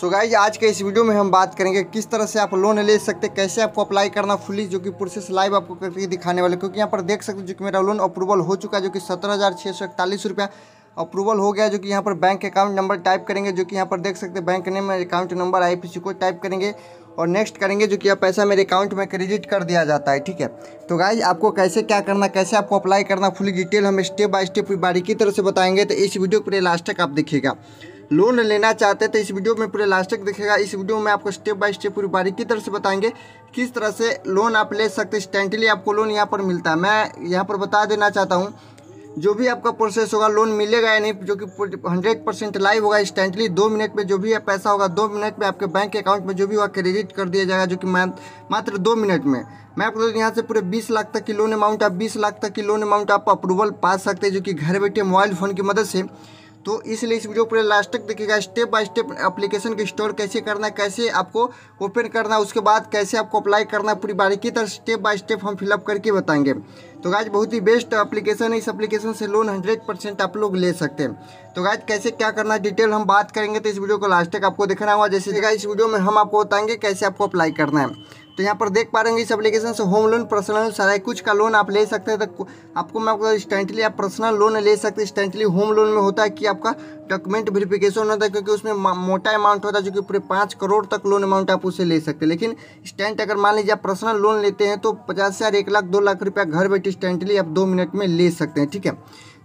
सो so guys आज के इस वीडियो में हम बात करेंगे किस तरह से आप लोन ले सकते हैं कैसे आपको अप्लाई करना फुली जो कि प्रोसेस लाइव आपको करके दिखाने वाले क्योंकि यहाँ पर देख सकते हैं जो कि मेरा लोन अप्रूवल हो चुका है जो कि सत्रह हज़ार छः सौ इकतालीस रुपया अप्रूवल हो गया जो कि यहाँ पर बैंक अकाउंट नंबर टाइप करेंगे जो कि यहाँ पर देख सकते हैं बैंक नेम अकाउंट नंबर आई को टाइप करेंगे और नेक्स्ट करेंगे जो कि आप पैसा मेरे अकाउंट में क्रेडिट कर दिया जाता है ठीक है तो गाइज आपको कैसे क्या करना कैसे आपको अप्लाई करना फुली डिटेल हम स्टेप बाय स्टेप बारीकी तरह से बताएंगे तो इस वीडियो पर लास्ट तक आप देखिएगा लोन लेना चाहते हैं तो इस वीडियो में पूरे लास्ट तक देखेगा इस वीडियो में आपको स्टेप बाय स्टेप पूरी बारीकी तरह से बताएंगे किस तरह से लोन आप ले सकते हैं स्टैंडली आपको लोन यहाँ पर मिलता है मैं यहाँ पर बता देना चाहता हूँ जो भी आपका प्रोसेस होगा लोन मिलेगा या नहीं जो कि हंड्रेड परसेंट लाइव होगा इंस्टेंटली दो मिनट में जो भी पैसा होगा दो मिनट में आपके बैंक अकाउंट में जो भी होगा क्रेडिट कर दिया जाएगा जो कि मात्र दो मिनट में मैं आपको यहाँ से पूरे 20 लाख तक की लोन अमाउंट आप 20 लाख तक की लोन अमाउंट आप अप्रूवल पा सकते हैं जो कि घर बैठे मोबाइल फ़ोन की मदद से तो इसलिए इस वीडियो पूरे लास्ट तक देखिएगा स्टेप बाय स्टेप एप्लीकेशन को इंस्टॉल कैसे करना है कैसे आपको ओपन करना है उसके बाद कैसे आपको अप्लाई करना है पूरी बारीकी तरह स्टेप बाय स्टेप हम फिलअप करके बताएंगे तो गाइज बहुत ही बेस्ट एप्लीकेशन है इस एप्लीकेशन से लोन हंड्रेड परसेंट आप लोग ले सकते हैं तो गाइज कैसे क्या करना है डिटेल हम बात करेंगे तो इस वीडियो को लास्ट तक आपको देखना होगा जैसे इस वीडियो में हम आपको बताएंगे कैसे आपको अप्लाई करना है तो यहाँ पर देख पा रहे इस एप्लीकेशन से होम लोन पर्सनल लोन सारा कुछ का लोन आप ले सकते हैं तो आपको मैं आपको इंस्टेंटली आप पर्सनल लोन ले सकते हैं इंस्टेंटली होम लोन में होता है कि आपका डॉक्यूमेंट वेरिफिकेशन होता है क्योंकि उसमें मोटा अमाउंट होता है जो कि पूरे पाँच करोड़ तक लोन अमाउंट आप उसे ले सकते हैं लेकिन स्टेंट अगर मान लीजिए आप पर्सनल लोन लेते हैं तो पचास हज़ार एक लाख दो लाख रुपया घर बैठे स्टेंटली आप दो मिनट में ले सकते हैं ठीक है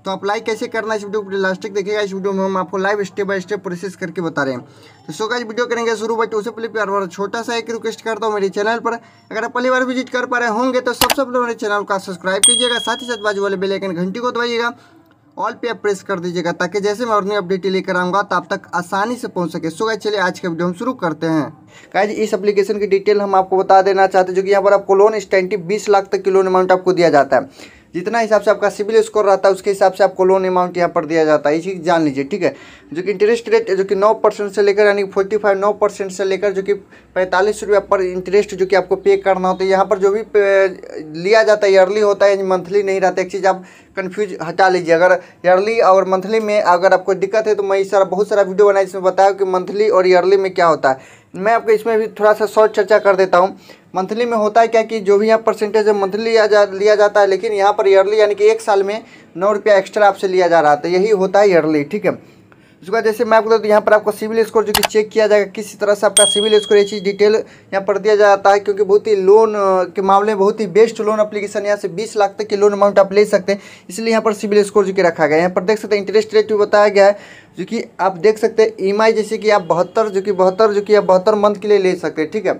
तो अप्लाई कैसे करना इस वीडियो को लास्ट तक देखिएगा इस वीडियो में हम आपको live step by step process करके बता रहे हैं तो सो गाइस वीडियो करेंगे शुरू बट उससे पहले प्यार वाला छोटा सा एक रिक्वेस्ट करता हूँ मेरे चैनल पर अगर आप पहली बार विजिट कर पा रहे होंगे तो सबसे पहले मेरे चैनल को सब्सक्राइब कीजिएगा साथ ही साथ बाजू वाले बेलाइकन घंटी को दबाइएगा ऑल पे आप प्रेस कर दीजिएगा ताकि जैसे मैं और नई अपडेट लेकर आऊँगा तो आप तक आसानी से पहुँच सके सो गाइज चलिए आज का वीडियो हम शुरू करते हैं गाइज इस एप्लीकेशन की डिटेल हम आपको बता देना चाहते हैं जो कि यहाँ पर आपको लोन स्टैंडी बीस लाख तक की लोन अमाउंट आपको दिया जाता है जितना हिसाब से आपका सिविल स्कोर रहता है उसके हिसाब से आपको लोन अमाउंट यहाँ पर दिया जाता है ये चीज़ जान लीजिए ठीक है जो कि इंटरेस्ट रेट जो कि नौ परसेंट से लेकर यानी फोर्टी फाइव नौ परसेंट से लेकर जो कि पैंतालीस रुपये पर इंटरेस्ट जो कि आपको पे करना होता है यहाँ पर जो भी लिया जाता है ईयरली होता है मंथली नहीं रहता एक चीज़ आप कन्फ्यूज हटा लीजिए अगर ईयरली और मंथली में अगर आपको दिक्कत है तो मैं सारा बहुत सारा वीडियो बनाया जिसमें बताया कि मंथली और ईयरली में क्या होता है मैं आपको इसमें भी थोड़ा सा शॉर्ट चर्चा कर देता हूँ मंथली में होता है क्या कि जो भी यहाँ परसेंटेज है मंथली लिया जा लिया जाता है लेकिन यहाँ पर ईयरली यानी कि एक साल में नौ रुपया एक्स्ट्रा आपसे लिया जा रहा था तो यही होता है ईयरली ठीक है उसके बाद जैसे मैं आपको तो यहाँ पर आपका सिविल स्कोर जो कि चेक किया जाएगा किस तरह से आपका सिविल स्कोर ये चीज़ डिटेल यहाँ पर दिया जाता है क्योंकि बहुत ही लोन के मामले में बहुत ही बेस्ट लोन अपलीकेशन यहाँ से बीस लाख तक के लोन अमाउंट आप ले सकते हैं इसलिए यहाँ पर सिविल स्कोर जो कि रखा गया है यहाँ पर देख सकते हैं इंटरेस्ट रेट भी बताया गया है जो कि आप देख सकते हैं ई e जैसे कि आप बहत्तर जो कि बहत्तर जो कि आप बहत्तर मंथ के लिए ले सकते हैं ठीक है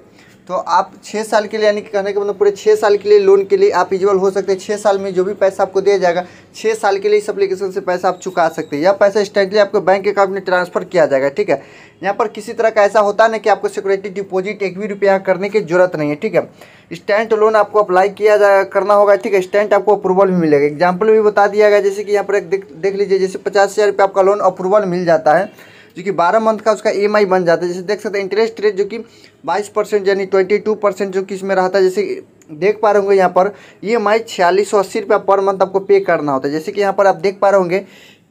तो आप छः साल के लिए यानी कि कहने का मतलब पूरे छः साल के लिए लोन के लिए आप इजिबल हो सकते हैं छः साल में जो भी पैसा आपको दिया जाएगा छः साल के लिए इस अप्लीकेशन से पैसा आप चुका सकते हैं या पैसा स्टैंडली आपको बैंक अकाउंट में ट्रांसफ़र किया जाएगा ठीक है यहाँ पर किसी तरह का ऐसा होता ना कि आपको सिक्योरिटी डिपोजिट एक भी रुपया करने की जरूरत नहीं है ठीक है स्टैंड लोन आपको अप्लाई किया जा करना होगा ठीक है स्टैंड आपको अप्रूवल भी मिलेगा एग्जाम्पल भी बता दिया गया जैसे कि यहाँ पर एक देख देख लीजिए जैसे पचास हज़ार रुपये आपका लोन अप्रूवल मिल जाता है जो कि बारह मंथ का उसका ई e बन जाता है जैसे देख सकते हैं इंटरेस्ट रेट जो कि बाईस परसेंट यानी ट्वेंटी टू परसेंट जो कि इसमें रहता है जैसे देख पा रहे होंगे यहाँ पर ई एम आई छियालीस सौ अस्सी रुपया पर मंथ आपको पे करना होता है जैसे कि यहाँ पर आप देख पा रहे होंगे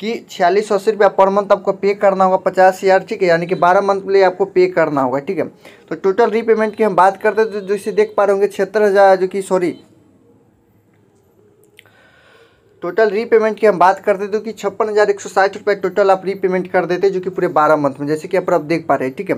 कि छियालीस सौ अस्सी रुपया पर मंथ आपको पे करना होगा पचास हज़ार ठीक है यानी कि बारह मंथ के लिए आपको पे करना होगा ठीक है तो टोटल रीपेमेंट की हम बात करते हैं तो जैसे देख पा रहे होंगे छिहत्तर हज़ार जो कि सॉरी टोटल रीपेमेंट की हम बात करते तो कि छप्पन हज़ार एक सौ साठ रुपये टोटल आप रीपेमेंट कर देते जो कि पूरे बारह मंथ में जैसे कि आप देख पा रहे हैं ठीक है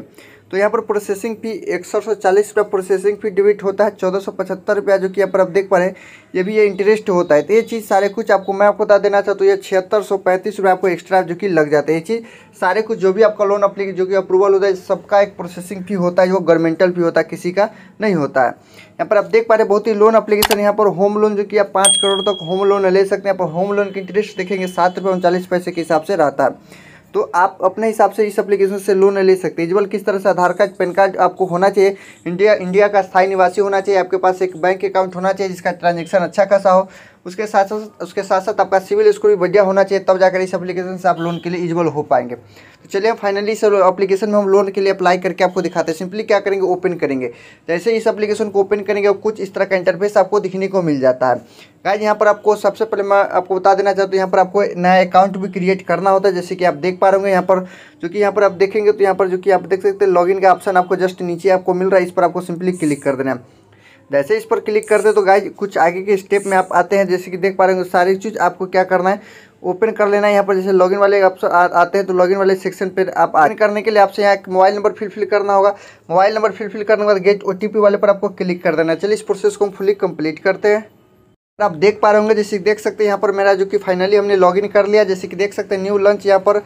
तो यहाँ पर प्रोसेसिंग फ़ी इकसठ रुपया प्रोसेसिंग फ़ी डेबिट होता है चौदह रुपया जो कि यहाँ पर आप देख पा रहे हैं ये भी ये इंटरेस्ट होता है तो ये चीज़ सारे कुछ आपको मैं आपको बता देना चाहता हूँ ये छिहत्तर रुपया आपको एक्स्ट्रा जो कि लग जाता है ये चीज़ सारे कुछ जो भी आपका लोन अपनी जो कि अप्रूवल होता है सबका एक प्रोसेसिंग फ़ी होता है वो गवर्नमेंटल फ़ी होता है किसी का नहीं होता है यहाँ पर आप देख पा रहे बहुत ही लोन अप्लीकेशन यहाँ पर होम लोन जो कि आप पाँच करोड़ तक होम लोन ले सकते हैं यहाँ पर होम लोन के इंटरेस्ट देखेंगे सात रुपये उनचालीस पैसे के हिसाब से रहता है तो आप अपने हिसाब से इस एप्लीकेशन से लोन ले सकते हैं इजबल किस तरह से आधार कार्ड पैन कार्ड आपको होना चाहिए इंडिया इंडिया का स्थायी निवासी होना चाहिए आपके पास एक बैंक अकाउंट होना चाहिए जिसका ट्रांजेक्शन अच्छा खासा हो उसके साथ साथ उसके साथ साथ आपका सिविल स्कोर भी बढ़िया होना चाहिए तब जाकर इस एप्लीकेशन से आप लोन के लिए इजिबल हो पाएंगे तो चलिए फाइनली इस एप्लीकेशन में हम लोन के लिए अप्लाई करके आपको दिखाते हैं सिंपली क्या करेंगे ओपन करेंगे जैसे इस एप्लीकेशन को ओपन करेंगे कुछ इस तरह का इंटरफेस आपको दिखने को मिल जाता है गाइज यहाँ पर आपको सबसे पहले मैं आपको बता देना चाहता हूँ यहाँ पर आपको नया अकाउंट भी क्रिएट करना होता है जैसे कि आप देख पा रहे होंगे यहाँ पर जो कि यहाँ पर आप देखेंगे तो यहाँ पर जो कि आप देख सकते हैं लॉगिन का ऑप्शन आपको जस्ट नीचे आपको मिल रहा है इस पर आपको सिंपली क्लिक कर देना है जैसे इस पर क्लिक करते तो गाइज कुछ आगे के स्टेप में आप आते हैं जैसे कि देख पा रहे हो सारी चीज़ आपको क्या करना है ओपन कर लेना है यहाँ पर जैसे लॉगिन वाले ऑप्शन आते हैं तो लॉगिन वाले सेक्शन पर आप आइन करने के लिए आपसे यहाँ एक मोबाइल नंबर फिलफिल करना होगा मोबाइल नंबर फिलफिल करने के बाद गेट ओ वाले पर आपको क्लिक कर देना है चलिए इस प्रोसेस को हम फुली कंप्लीट करते हैं आप देख पा रहे होंगे जैसे देख सकते हैं यहाँ पर मेरा जो कि फाइनली हमने लॉगिन कर लिया जैसे कि देख सकते हैं न्यू लंच यहाँ पर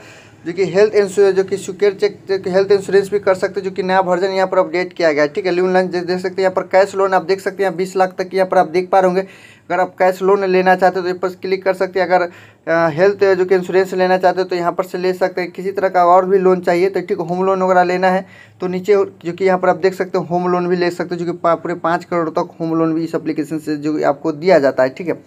जो कि हेल्थ इंश्योरेंस जो कि सिक्योर चेक कि हेल्थ इंश्योरेंस भी कर सकते हैं जो कि नया वर्जन यहाँ पर अपडेट किया गया है ठीक है लोन लाइन देख सकते हैं यहाँ पर कैश लोन आप देख सकते हैं बीस लाख तक यहाँ पर आप देख पा रहे होंगे अगर आप कैश लोन लेना चाहते हो तो यहाँ पर क्लिक कर सकते हैं अगर हेल्थ जो कि इंश्योरेंस लेना चाहते हो तो यहाँ पर से ले सकते हैं किसी तरह का और भी लोन चाहिए तो ठीक होम लोन वगैरह लेना है तो नीचे जो कि यहाँ पर आप देख सकते हो होम लोन भी ले सकते हो जो कि पूरे पाँच करोड़ तक होम लोन भी इस अप्लीकेशन से जो आपको दिया जाता है ठीक है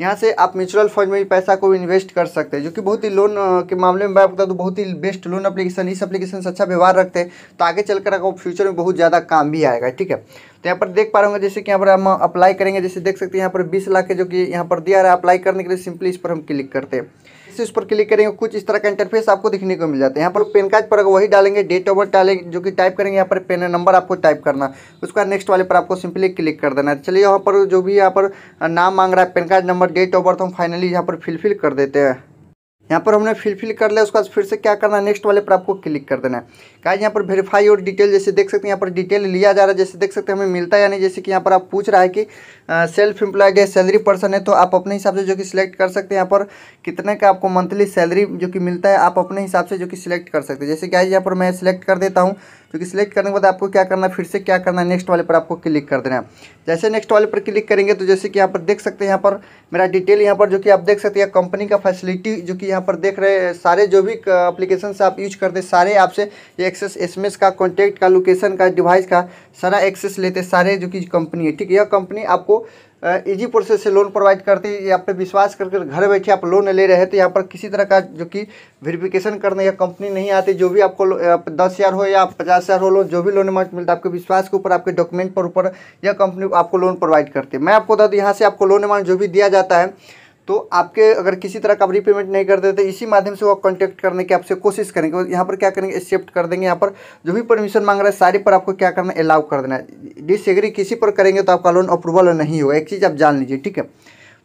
यहाँ से आप म्यूचुअल फंड में भी पैसा को इन्वेस्ट कर सकते हैं जो कि बहुत ही लोन के मामले में मैं बता दूँ बहुत ही बेस्ट लोन अप्लीकेशन इस अप्लीकेशन से अच्छा व्यवहार रखते हैं तो आगे चल कर आपको फ्यूचर में बहुत ज़्यादा काम भी आएगा ठीक है तो यहाँ पर देख पा रहे होंगे जैसे कि यहाँ पर हम अप्लाई करेंगे जैसे देख सकते हैं यहाँ पर बीस लाख के जो कि यहाँ पर दिया रहा है अप्लाई करने के लिए सिंपली इस पर हम क्लिक करते हैं से उस पर क्लिक करेंगे कुछ इस तरह का इंटरफेस आपको दिखने को मिल जाता है यहाँ पर पेन कार्ड पर वही डालेंगे डेट ऑफ बर्थ डालेंगे जो कि टाइप करेंगे यहाँ पर पेन नंबर आपको टाइप करना उसका नेक्स्ट वाले पर आपको सिंपली क्लिक कर देना है चलिए यहाँ पर जो भी यहाँ पर नाम मांग रहा है pan card number date of birth हम फाइनली यहाँ पर फिलफिल कर देते हैं यहाँ पर हमने फिलफिल कर लिया उसके बाद फिर से क्या करना है नेक्स्ट वाले पर आपको क्लिक कर देना है का यहाँ पर वेरीफाई और डिटेल जैसे देख सकते हैं यहाँ पर डिटेल लिया जा रहा है जैसे देख सकते हैं हमें मिलता है यानी जैसे कि यहाँ पर आप पूछ रहा है कि सेल्फ एम्प्लॉयड है सैलरी पर्सन है तो आप अपने हिसाब से जो कि सिलेक्ट कर सकते हैं यहाँ पर कितने का आपको मंथली सैलरी जो कि मिलता है आप अपने हिसाब से जो कि सिलेक्ट कर सकते हैं जैसे क्या यहाँ पर मैं सिलेक्ट कर देता हूँ क्योंकि सिलेक्ट करने के बाद आपको क्या करना फिर से क्या करना है नेक्स्ट वाले पर आपको क्लिक कर देना जैसे नेक्स्ट वाले पर क्लिक करेंगे तो जैसे कि यहाँ पर देख सकते हैं यहाँ पर मेरा डिटेल यहाँ पर जो कि आप देख सकते हैं कंपनी का फैसिलिटी जो कि यहाँ पर देख रहे सारे जो भी अप्लीकेशन आप यूज करते हैं सारे आपसे ये एक्सेस एसएमएस का कॉन्टैक्ट का लोकेशन का डिवाइस का सारा एक्सेस लेते सारे जो कि कंपनी है ठीक है यह कंपनी आपको इजी प्रोसेस से लोन प्रोवाइड करती है आप पर विश्वास करके घर बैठे आप लोन ले रहे हैं तो यहाँ पर किसी तरह का जो कि वेरिफिकेशन करने या कंपनी नहीं आती जो भी आपको दस हज़ार हो या पचास हज़ार हो लोन जो भी लोन अमाउंट मिलता है आपके विश्वास के ऊपर आपके डॉक्यूमेंट पर ऊपर यह कंपनी आपको लोन प्रोवाइड करती है मैं आपको बता दूँ यहाँ से आपको लोन अमाउंट जो भी दिया जाता है तो आपके अगर किसी तरह का आप रीपेमेंट नहीं करते तो इसी माध्यम से वो कॉन्टैक्ट करने की आपसे कोशिश करेंगे यहाँ पर क्या करेंगे एक्सेप्ट कर देंगे यहाँ पर जो भी परमिशन मांग रहा है सारी पर आपको क्या करना है अलाउ कर देना है डिसएग्री किसी पर करेंगे तो आपका लोन अप्रूवल नहीं होगा एक चीज़ आप जान लीजिए ठीक है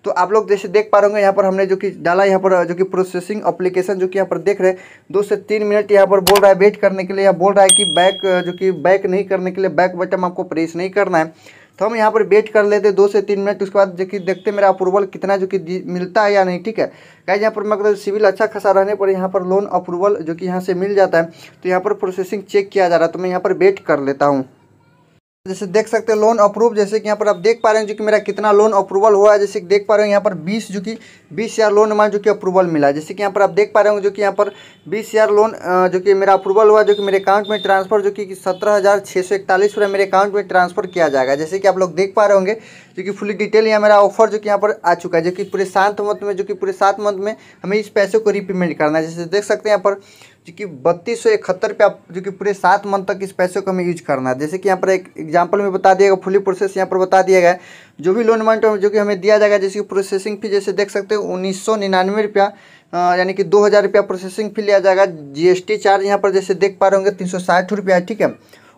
तो आप लोग जैसे देख पा रहे होंगे यहाँ पर हमने जो कि डाला यहाँ पर जो कि प्रोसेसिंग अप्लीकेशन जो कि यहाँ पर देख रहे हैं दो से तीन मिनट यहाँ पर बोल रहा है वेट करने के लिए या बोल रहा है कि बैक जो कि बैक नहीं करने के लिए बैक बटन आपको प्रेस नहीं करना है तो हम यहाँ पर वेट कर लेते दो से तीन मिनट उसके बाद जो कि देखते मेरा अप्रूवल कितना जो कि मिलता है या नहीं ठीक है क्या यहाँ पर मतलब सिविल अच्छा खासा रहने पर यहाँ पर लोन अप्रूवल जो कि यहाँ से मिल जाता है तो यहाँ पर प्रोसेसिंग चेक किया जा रहा है तो मैं यहाँ पर वेट कर लेता हूँ जैसे देख सकते हैं लोन अप्रूव जैसे कि यहाँ पर आप देख पा रहे हैं जो कि मेरा कितना लोन अप्रूवल हुआ है जैसे कि देख पा रहे हो यहाँ पर 20 जो कि 20 हज़ार लोन हमारा जो कि अप्रूवल मिला है जैसे कि यहाँ पर आप देख पा रहे होंगे जो कि यहाँ पर 20 हज़ार लोन जो कि मेरा अप्रूवल हुआ जो कि मेरे अकाउंट में ट्रांसफर जो कि सत्रह हज़ार छः सौ इकतालीस रुपये मेरे अकाउंट में ट्रांसफर किया जाएगा जैसे कि आप लोग देख पा रहे होंगे जो कि फुली डिटेल यहाँ मेरा ऑफर जो कि यहाँ पर आ चुका है जो कि पूरे सात मंथ में जो कि पूरे सात मंथ में हमें इस पैसे को रिपेमेंट करना है जैसे देख सकते हैं यहाँ पर जो कि बत्तीस सौ इकहत्तर रुपया जो कि पूरे सात मंथ तक इस पैसे को हमें यूज करना है जैसे कि यहाँ पर एक एग्जांपल में बता दिया गया फुली प्रोसेस यहाँ पर बता दिया गया जो भी लोन अमाउंट जो कि हमें दिया जाएगा जैसे कि प्रोसेसिंग फी जैसे देख सकते हो उन्नीस सौ निन्यानवे रुपया यानी कि दो हज़ार रुपया प्रोसेसिंग फी लिया जाएगा टी चार्ज यहाँ पर जैसे देख पा रहे होंगे तीन सौ साठ रुपया ठीक है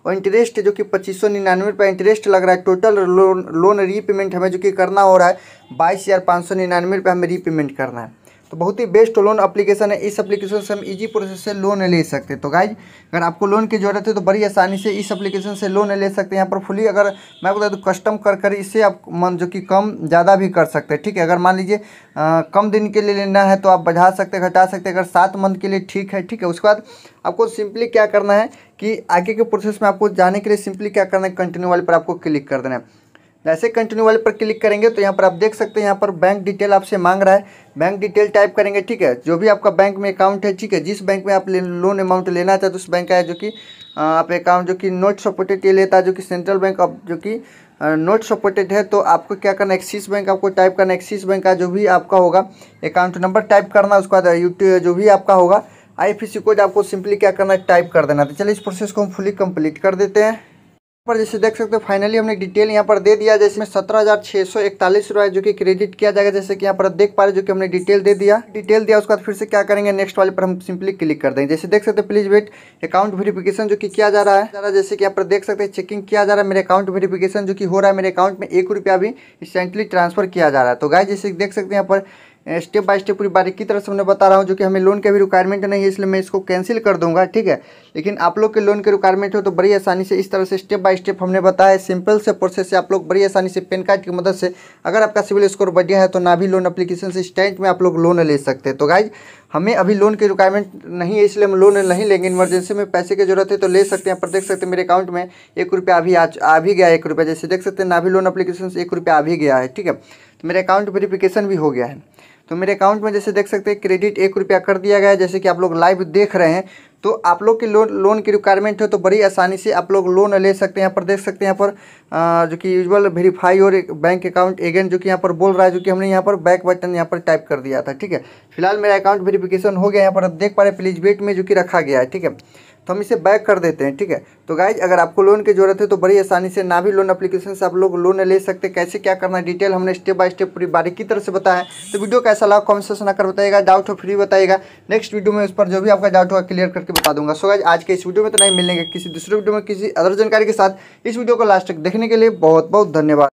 और इंटरेस्ट जो कि पच्चीस सौ निन्यानवे रुपया इंटरेस्ट लग रहा है टोटल लोन लोन रीपेमेंट हमें जो कि करना हो रहा है बाईस हज़ार पाँच सौ निन्यानवे रुपया हमें रीपेमेंट करना है तो बहुत ही बेस्ट लोन अप्लीकेशन है इस अप्लीकेशन से हम इजी प्रोसेस से लोन ले सकते हैं तो गाइज अगर आपको लोन की ज़रूरत है तो बड़ी आसानी से इस अप्लीकेशन से लोन ले सकते हैं यहाँ पर फुली अगर मैं बता दूँ कस्टम कर कर इससे आप मन जो कि कम ज़्यादा भी कर सकते हैं ठीक है अगर मान लीजिए कम दिन के लिए लेना है तो आप बढ़ा सकते घटा सकते अगर सात मंथ के लिए ठीक है ठीक है उसके बाद आपको सिंपली क्या करना है कि आगे के प्रोसेस में आपको जाने के लिए सिंपली क्या करना है कंटिन्यू वाले पर आपको क्लिक कर देना है जैसे कंटिन्यू वाले पर क्लिक करेंगे तो यहाँ पर आप देख सकते हैं यहाँ पर बैंक डिटेल आपसे मांग रहा है बैंक डिटेल टाइप करेंगे ठीक है जो भी आपका बैंक में अकाउंट है ठीक है जिस बैंक में आप लोन अमाउंट लेना चाहते हो उस बैंक का है जो कि आप अकाउंट जो कि नोट सपोर्टेड ये लेता है जो कि सेंट्रल बैंक ऑफ जो कि नोट सपोर्टेड है तो आपको क्या करना एक्सिस बैंक आपको टाइप करना एक्सिस बैंक का जो भी आपका होगा अकाउंट नंबर टाइप करना उसके बाद यूट्यूब जो भी आपका होगा आई कोड आपको सिंपली क्या करना है टाइप कर देना तो चलिए इस प्रोसेस को हम फुली कंप्लीट कर देते हैं पर जैसे देख सकते हो फाइनली हमने डिटेल यहाँ पर दे दिया जैसे में सत्रह हज़ार छह सौ इकतालीस रुपये जो कि क्रेडिट किया जाएगा जैसे कि यहाँ पर देख पा रहे जो कि हमने डिटेल दे दिया डिटेल दिया उसके बाद फिर से क्या करेंगे नेक्स्ट वाले पर हम सिंपली क्लिक कर देंगे जैसे देख सकते हैं प्लीज वेट अकाउंट वेरिफिकेशन जो कि किया जा रहा है जा रहा जैसे कि यहाँ पर देख सकते हैं चेकिंग किया जा रहा है मेरे अकाउंट वेरिफिकेशन जो कि हो रहा है मेरे अकाउंट में एक रुपया भी इंस्टेंटली ट्रांसफर किया जा रहा है तो गाय जैसे देख सकते हैं यहाँ पर स्टेप बाय स्टेप पूरी बारीकी तरह से मैं बता रहा हूँ जो कि हमें लोन का भी रिक्वायरमेंट नहीं है इसलिए मैं इसको कैंसिल कर दूंगा ठीक है लेकिन आप लोग के लोन के रिक्वायरमेंट हो तो बड़ी आसानी से इस तरह से स्टेप बाय स्टेप हमने बताया सिंपल से प्रोसेस से आप लोग बड़ी आसानी से पेन कार्ड की मदद से अगर आपका सिविल स्कोर बढ़िया है तो ना भी लोन अप्लीकेशन से स्टैंड में आप लोग लोन ले सकते हैं तो गाइज हमें अभी लोन की रिक्वायरमेंट नहीं है इसलिए हम लोन नहीं लेंगे इमरजेंसी में पैसे की जरूरत है तो ले सकते हैं पर देख सकते हैं मेरे अकाउंट में एक रुपया अभी आ, आ भी गया एक रुपया जैसे देख सकते हैं ना भी लोन अप्लीकेशन से एक रुपया आ भी गया है ठीक है तो मेरे अकाउंट वेरिफिकेशन भी हो गया है तो मेरे अकाउंट में जैसे देख सकते हैं क्रेडिट एक रुपया कर दिया गया है जैसे कि आप लोग लाइव देख रहे हैं तो आप लोग के लोन लोन की रिक्वायरमेंट हो तो बड़ी आसानी से आप लोग लोन ले सकते हैं यहाँ पर देख सकते हैं यहाँ पर जो कि यूजल वेरीफाई और बैंक अकाउंट एगेंट जो कि यहाँ पर बोल रहा है जो कि हमने यहाँ पर बैक बटन यहाँ पर टाइप कर दिया था ठीक है फिलहाल मेरा अकाउंट वेरीफिकेशन हो गया यहाँ पर देख पा रहे प्लीज वेट में जो कि रखा गया है ठीक है तो हम इसे बैक कर देते हैं ठीक है तो गाइज अगर आपको लोन की जरूरत है तो बड़ी आसानी से ना भी लोन एप्लीकेशन से आप लोग लोन ले सकते हैं कैसे क्या करना है डिटेल हमने स्टेप बाय स्टेप पूरी बारीकी तरह से बताया तो वीडियो कैसा लगा कमेंट सेक्शन आकर बताएगा डाउट हो फ्री बताएगा नेक्स्ट वीडियो में उस पर जो भी आपका डाउट होगा क्लियर करके बता दूंगा सो गाइज आज के इस वीडियो में तो नहीं मिलेंगे किसी दूसरे वीडियो में किसी अदर जानकारी के साथ इस वीडियो को लास्ट तक देखने के लिए बहुत बहुत धन्यवाद